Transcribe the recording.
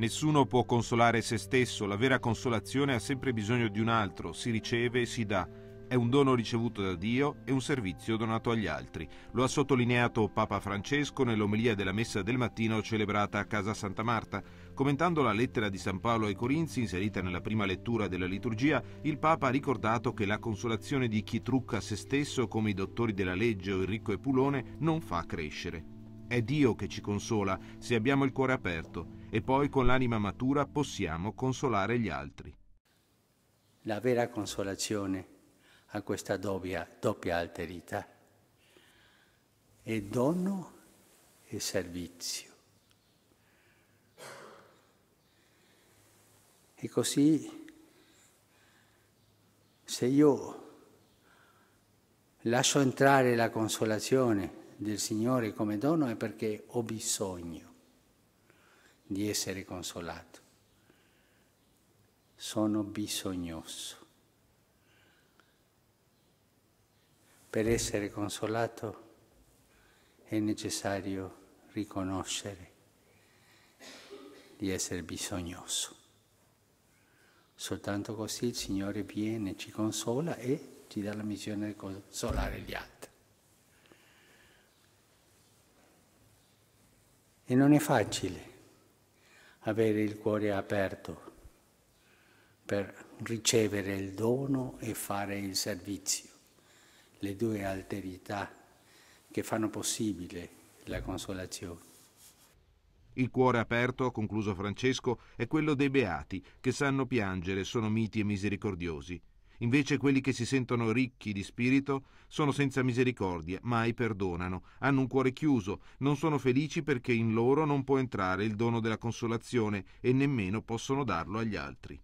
Nessuno può consolare se stesso, la vera consolazione ha sempre bisogno di un altro, si riceve e si dà. È un dono ricevuto da Dio e un servizio donato agli altri. Lo ha sottolineato Papa Francesco nell'omelia della messa del mattino celebrata a Casa Santa Marta. Commentando la lettera di San Paolo ai Corinzi, inserita nella prima lettura della liturgia, il Papa ha ricordato che la consolazione di chi trucca se stesso come i dottori della legge o il ricco Epulone non fa crescere. È Dio che ci consola se abbiamo il cuore aperto e poi con l'anima matura possiamo consolare gli altri. La vera consolazione a questa doppia, doppia alterità è dono e servizio. E così se io lascio entrare la consolazione del Signore come dono è perché ho bisogno di essere consolato. Sono bisognoso. Per essere consolato è necessario riconoscere di essere bisognoso. Soltanto così il Signore viene, ci consola e ci dà la missione di consolare gli altri. E non è facile, avere il cuore aperto per ricevere il dono e fare il servizio, le due alterità che fanno possibile la consolazione. Il cuore aperto, ha concluso Francesco, è quello dei beati, che sanno piangere, sono miti e misericordiosi. Invece quelli che si sentono ricchi di spirito sono senza misericordia, mai perdonano, hanno un cuore chiuso, non sono felici perché in loro non può entrare il dono della consolazione e nemmeno possono darlo agli altri.